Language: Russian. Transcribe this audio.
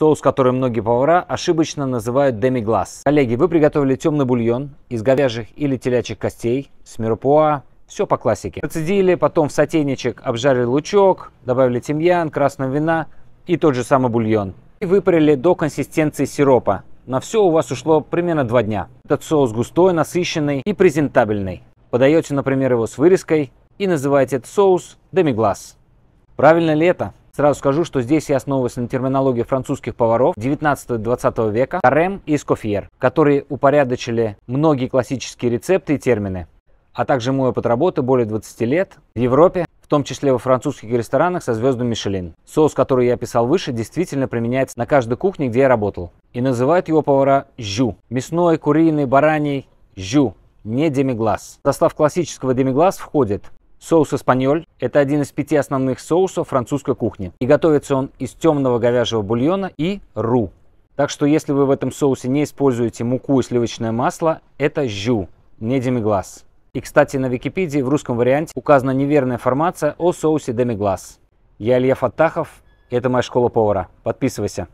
соус, который многие повара ошибочно называют демиглас. Коллеги, вы приготовили темный бульон из говяжьих или телячьих костей, с смиропуа, все по классике. Процедили, потом в сотейничек обжарили лучок, добавили тимьян, красного вина и тот же самый бульон. И выпарили до консистенции сиропа. На все у вас ушло примерно два дня. Этот соус густой, насыщенный и презентабельный. Подаете, например, его с вырезкой и называете этот соус демиглас. Правильно ли это? Сразу скажу, что здесь я основываюсь на терминологии французских поваров 19-20 века Карем и Скофьер, которые упорядочили многие классические рецепты и термины, а также мой опыт работы более 20 лет в Европе, в том числе во французских ресторанах со звездой Мишелин. Соус, который я описал выше, действительно применяется на каждой кухне, где я работал. И называют его повара жю. Мясной, куриный, бараний жю, не демиглаз. В состав классического демиглаз входит Соус «Эспаньоль» – это один из пяти основных соусов французской кухни. И готовится он из темного говяжьего бульона и ру. Так что если вы в этом соусе не используете муку и сливочное масло, это жю, не демиглас. И, кстати, на Википедии в русском варианте указана неверная информация о соусе демиглас. Я Илья Фаттахов, это моя школа повара. Подписывайся.